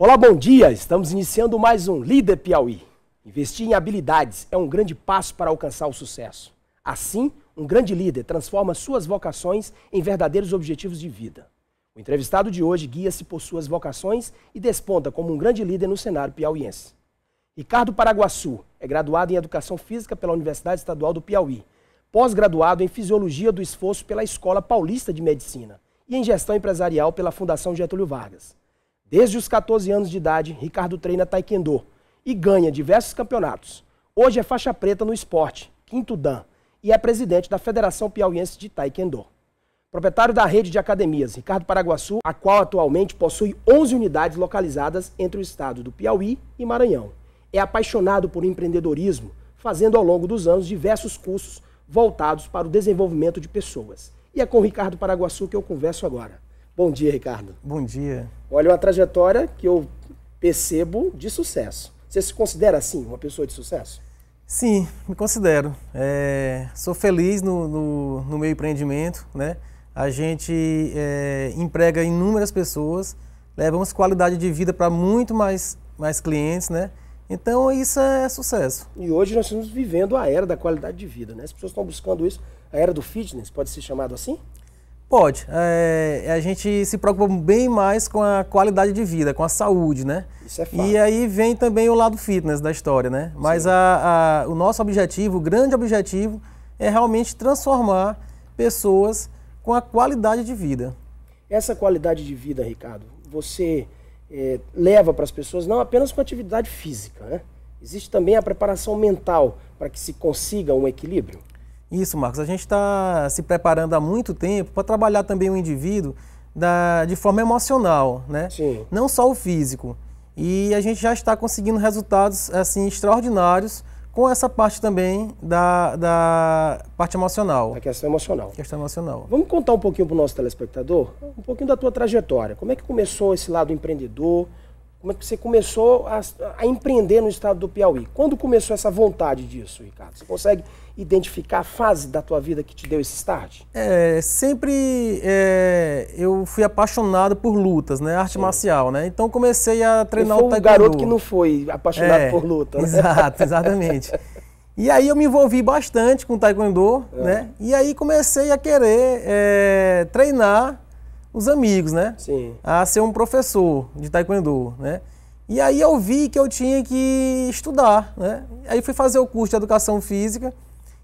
Olá, bom dia! Estamos iniciando mais um Líder Piauí. Investir em habilidades é um grande passo para alcançar o sucesso. Assim, um grande líder transforma suas vocações em verdadeiros objetivos de vida. O entrevistado de hoje guia-se por suas vocações e desponta como um grande líder no cenário piauiense. Ricardo Paraguaçu é graduado em Educação Física pela Universidade Estadual do Piauí, pós-graduado em Fisiologia do Esforço pela Escola Paulista de Medicina e em Gestão Empresarial pela Fundação Getúlio Vargas Desde os 14 anos de idade, Ricardo treina taekwondo e ganha diversos campeonatos. Hoje é faixa preta no esporte, quinto dan, e é presidente da Federação Piauiense de Taekwondo. Proprietário da rede de academias Ricardo Paraguaçu, a qual atualmente possui 11 unidades localizadas entre o estado do Piauí e Maranhão. É apaixonado por empreendedorismo, fazendo ao longo dos anos diversos cursos voltados para o desenvolvimento de pessoas. E é com Ricardo Paraguaçu que eu converso agora. Bom dia, Ricardo. Bom dia. Olha, uma trajetória que eu percebo de sucesso. Você se considera assim, uma pessoa de sucesso? Sim, me considero. É, sou feliz no, no, no, meu empreendimento, né? A gente é, emprega inúmeras pessoas, levamos qualidade de vida para muito mais, mais clientes, né? Então isso é sucesso. E hoje nós estamos vivendo a era da qualidade de vida, né? As pessoas estão buscando isso. A era do fitness, pode ser chamado assim? Pode. É, é, a gente se preocupa bem mais com a qualidade de vida, com a saúde, né? Isso é fato. E aí vem também o lado fitness da história, né? Mas a, a, o nosso objetivo, o grande objetivo, é realmente transformar pessoas com a qualidade de vida. Essa qualidade de vida, Ricardo, você é, leva para as pessoas não apenas com atividade física, né? Existe também a preparação mental para que se consiga um equilíbrio? Isso, Marcos. A gente está se preparando há muito tempo para trabalhar também o indivíduo da, de forma emocional, né? Sim. Não só o físico. E a gente já está conseguindo resultados assim extraordinários com essa parte também da, da parte emocional. A questão emocional. A questão emocional. Vamos contar um pouquinho para o nosso telespectador, um pouquinho da tua trajetória. Como é que começou esse lado empreendedor? como é que você começou a, a, empreender no estado do Piauí? Quando começou essa vontade disso, Ricardo? Você consegue identificar a fase da tua vida que te deu esse start? É, sempre é, eu fui apaixonado por lutas, né? Arte Sim. marcial, né? Então comecei a treinar o taekwondo. Foi um garoto que não foi apaixonado é, por luta, né? Exato, exatamente. E aí eu me envolvi bastante com o taekwondo, é. né? E aí comecei a querer é, treinar os amigos, né? Sim. A ser um professor de taekwondo, né? E aí eu vi que eu tinha que estudar, né? Aí fui fazer o curso de educação física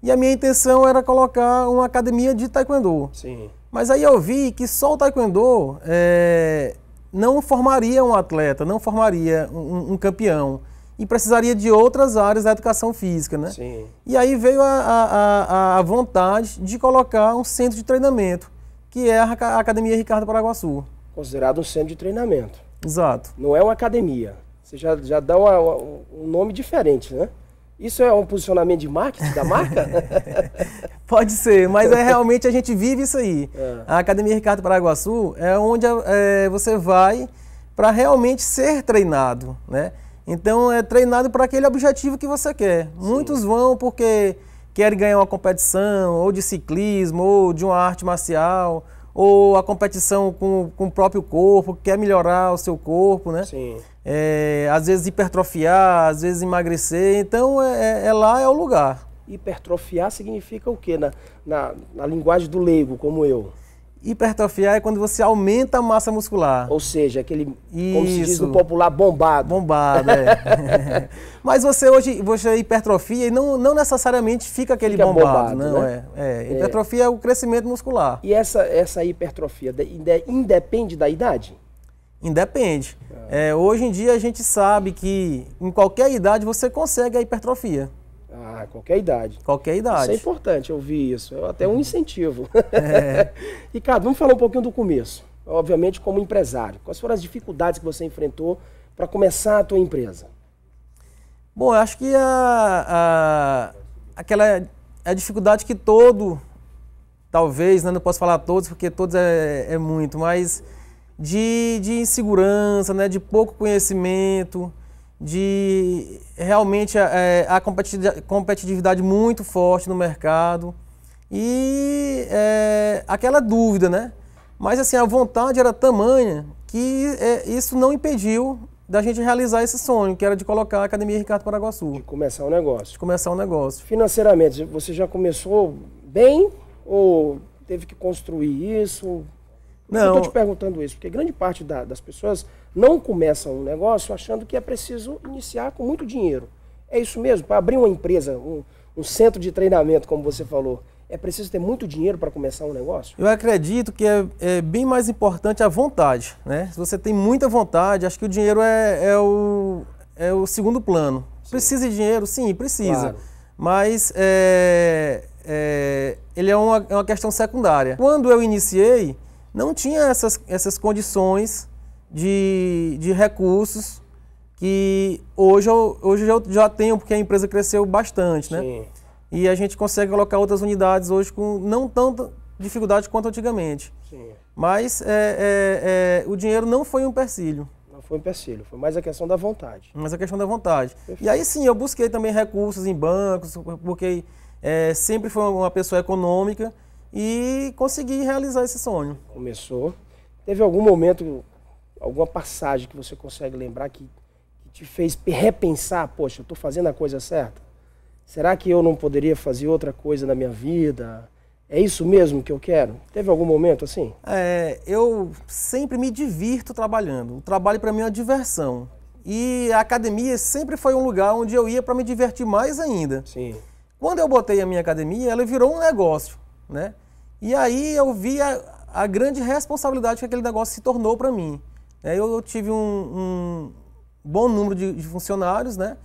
e a minha intenção era colocar uma academia de taekwondo. Sim. Mas aí eu vi que só o taekwondo é, não formaria um atleta, não formaria um, um, campeão. E precisaria de outras áreas da educação física, né? Sim. E aí veio a, a, a vontade de colocar um centro de treinamento que é a Academia Ricardo Paraguaçu. Considerado um centro de treinamento. Exato. Não é uma academia. Você já, já dá uma, uma, um nome diferente, né? Isso é um posicionamento de marketing da marca? Pode ser, mas é realmente a gente vive isso aí. É. A Academia Ricardo Paraguaçu é onde é, você vai para realmente ser treinado, né? Então é treinado para aquele objetivo que você quer. Sim. Muitos vão porque quer ganhar uma competição, ou de ciclismo, ou de uma arte marcial, ou a competição com, com o próprio corpo, quer melhorar o seu corpo, né? Sim. É, às vezes hipertrofiar, às vezes emagrecer. Então, é, é, é lá é o lugar. Hipertrofiar significa o quê? Na, na, na linguagem do leigo, como eu. Hipertrofiar é quando você aumenta a massa muscular. Ou seja, aquele, Isso. como se diz no popular, bombado. Bombado, é. Mas você hoje, você hipertrofia e não, não necessariamente fica aquele fica bombado, bombado, não né? é, é. é. Hipertrofia é. é. o crescimento muscular. E essa, essa hipertrofia independe da idade? Independe. É, hoje em dia a gente sabe que em qualquer idade você consegue a hipertrofia. Ah, qualquer idade. Qualquer idade. Isso é importante ouvir isso. É até um uhum. incentivo. É. Ricardo, vamos falar um pouquinho do começo. Obviamente, como empresário. Quais foram as dificuldades que você enfrentou para começar a tua empresa? Bom, eu acho que a, a, aquela a dificuldade que todo, talvez, né, não posso falar todos, porque todos é, é muito, mas de, de insegurança, né, de pouco conhecimento, de realmente é, a competitividade muito forte no mercado e é, aquela dúvida, né? Mas assim, a vontade era tamanha que é, isso não impediu da gente realizar esse sonho, que era de colocar a Academia Ricardo Paraguaçu. De começar o um negócio. De começar o um negócio. Financeiramente, você já começou bem ou teve que construir isso? Não. Eu estou te perguntando isso, porque grande parte da, das pessoas não começam um negócio achando que é preciso iniciar com muito dinheiro. É isso mesmo? Para abrir uma empresa, um, um centro de treinamento, como você falou, é preciso ter muito dinheiro para começar um negócio? Eu acredito que é, é, bem mais importante a vontade. Né? Se você tem muita vontade, acho que o dinheiro é, é o, é o segundo plano. Sim. Precisa de dinheiro? Sim, precisa. Claro. Mas é, é ele é uma, é uma questão secundária. Quando eu iniciei, não tinha essas, essas condições de, de recursos que hoje eu, hoje eu já tenho, porque a empresa cresceu bastante, né? Sim. E a gente consegue colocar outras unidades hoje com não tanta dificuldade quanto antigamente. Sim. Mas é, é, é, o dinheiro não foi um empecilho. Não foi um empecilho, foi mais a questão da vontade. Mais a questão da vontade. Perfeito. E aí sim, eu busquei também recursos em bancos, porque é, sempre foi uma pessoa econômica e consegui realizar esse sonho. Começou. Teve algum momento, alguma passagem que você consegue lembrar que, que te fez repensar, poxa, eu estou fazendo a coisa certa? Será que eu não poderia fazer outra coisa na minha vida? É isso mesmo que eu quero? Teve algum momento assim? É, eu sempre me divirto trabalhando. O trabalho para mim é uma diversão. E a academia sempre foi um lugar onde eu ia para me divertir mais ainda. Sim. Quando eu botei a minha academia, ela virou um negócio né? E aí eu vi a, a grande responsabilidade que aquele negócio se tornou para mim. É, eu, eu tive um, um bom número de, de, funcionários, né?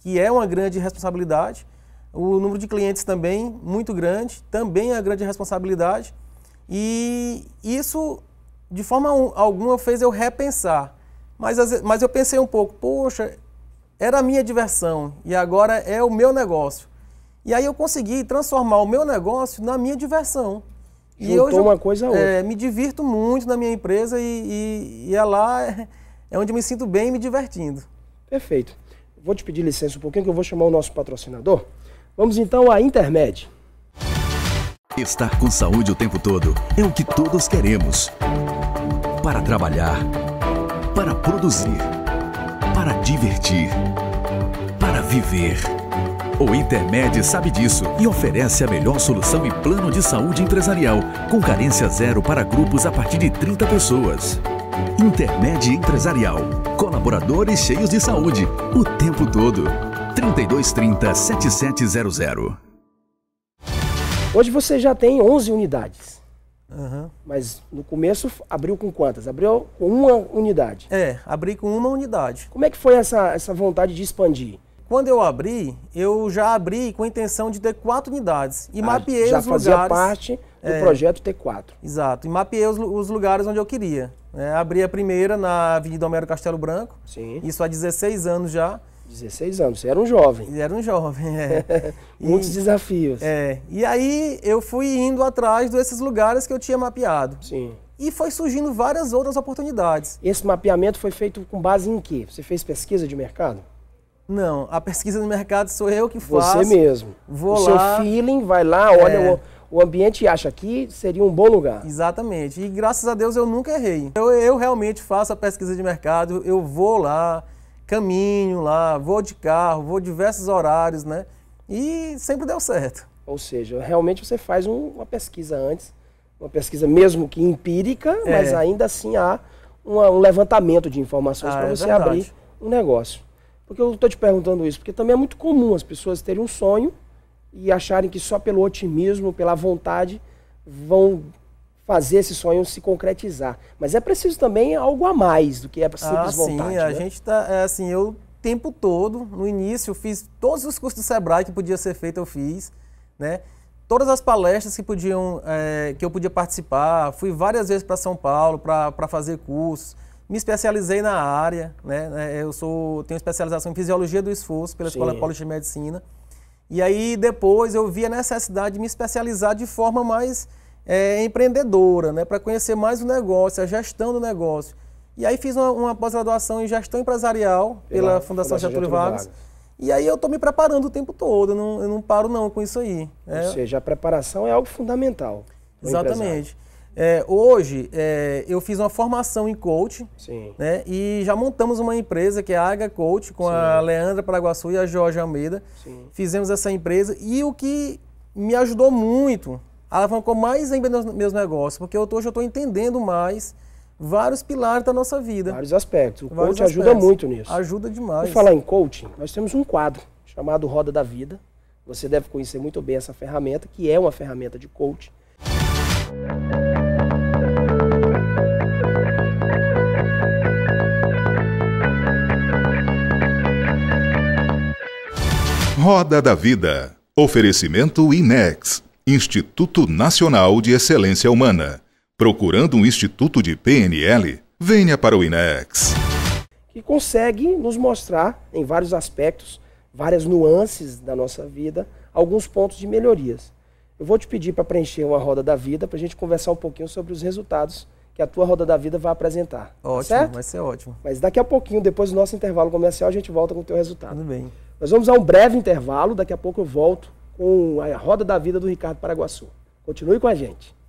Que é uma grande responsabilidade. O número de clientes também, muito grande, também é uma grande responsabilidade. E isso, de forma alguma, fez eu repensar. Mas, mas eu pensei um pouco, poxa, era a minha diversão e agora é o meu negócio. E aí eu consegui transformar o meu negócio na minha diversão. Juntou e hoje uma eu, coisa a é, outra. É, me divirto muito na minha empresa e, e, e é lá é, é onde eu me sinto bem me divertindo. Perfeito. Vou te pedir licença um pouquinho que eu vou chamar o nosso patrocinador. Vamos então à Intermed. Estar com saúde o tempo todo é o que todos queremos. Para trabalhar, para produzir, para divertir, para viver. O Intermed sabe disso e oferece a melhor solução e plano de saúde empresarial, com carência zero para grupos a partir de 30 pessoas. Intermed Empresarial. Colaboradores cheios de saúde, o tempo todo. 3230 7700. Hoje você já tem 11 unidades. Uhum. Mas no começo abriu com quantas? Abriu com uma unidade. É, abri com uma unidade. Como é que foi essa, essa vontade de expandir? Quando eu abri, eu já abri com a intenção de ter quatro unidades e ah, mapeei já fazia parte do é, projeto T4. Exato, e mapeei os, os lugares onde eu queria. É, abri a primeira na Avenida Homero Castelo Branco, Sim. isso há 16 anos já. 16 anos, você era um jovem. Era um jovem, é. Muitos e, desafios. É, e aí eu fui indo atrás desses lugares que eu tinha mapeado. Sim. E foi surgindo várias outras oportunidades. Esse mapeamento foi feito com base em quê? Você fez pesquisa de mercado? Não, a pesquisa de mercado sou eu que faço. Você mesmo. Vou o lá. Seu feeling vai lá, olha é. o, o, ambiente e acha que seria um bom lugar. Exatamente. E graças a Deus eu nunca errei. Eu, eu realmente faço a pesquisa de mercado, eu vou lá, caminho lá, vou de carro, vou diversos horários, né? E sempre deu certo. Ou seja, realmente você faz um, uma pesquisa antes, uma pesquisa mesmo que empírica, é. mas ainda assim há uma, um levantamento de informações ah, para é você verdade. abrir um negócio. Por que eu estou te perguntando isso? Porque também é muito comum as pessoas terem um sonho e acharem que só pelo otimismo, pela vontade, vão fazer esse sonho se concretizar. Mas é preciso também algo a mais do que é simples ah, vontade. Sim, a né? gente está, é, assim, eu tempo todo, no início, fiz todos os cursos do Sebrae que podia ser feito, eu fiz, né? Todas as palestras que podiam, é, que eu podia participar, fui várias vezes para São Paulo para fazer cursos. Me especializei na área, né, né? Eu sou, tenho especialização em fisiologia do esforço pela Sim. Escola Paulista de Medicina. E aí depois eu vi a necessidade de me especializar de forma mais é, empreendedora, né? Para conhecer mais o negócio, a gestão do negócio. E aí fiz uma, uma pós-graduação em gestão empresarial pela, pela Fundação, Fundação Getúlio, Getúlio Vargas. Vargas. E aí eu estou me preparando o tempo todo, eu não, eu não paro não com isso aí. Né. Ou seja, a preparação é algo fundamental. Exatamente. Empresário. É, hoje é, eu fiz uma formação em coach Né, e já montamos uma empresa que é a Aga Coach com Sim. a Leandra Paraguaçu e a Jorge Almeida. Sim. Fizemos essa empresa e o que me ajudou muito, alavancou mais ainda meus negócios, porque eu tô, hoje eu estou entendendo mais vários pilares da nossa vida. Vários aspectos. O vários coach aspectos. ajuda muito nisso. Ajuda demais. Por falar em coaching, nós temos um quadro chamado Roda da Vida. Você deve conhecer muito bem essa ferramenta, que é uma ferramenta de coaching Roda da Vida. Oferecimento INEX, Instituto Nacional de Excelência Humana. Procurando um instituto de PNL, venha para o INEX. Que consegue nos mostrar, em vários aspectos, várias nuances da nossa vida, alguns pontos de melhorias. Eu vou te pedir para preencher uma roda da vida para a gente conversar um pouquinho sobre os resultados que a tua roda da vida vai apresentar. Tá ótimo, certo? vai ser ótimo. Mas daqui a pouquinho, depois do nosso intervalo comercial, a gente volta com o teu resultado. Tudo bem. Nós vamos a um breve intervalo, daqui a pouco eu volto com a roda da vida do Ricardo Paraguaçu. Continue com a gente.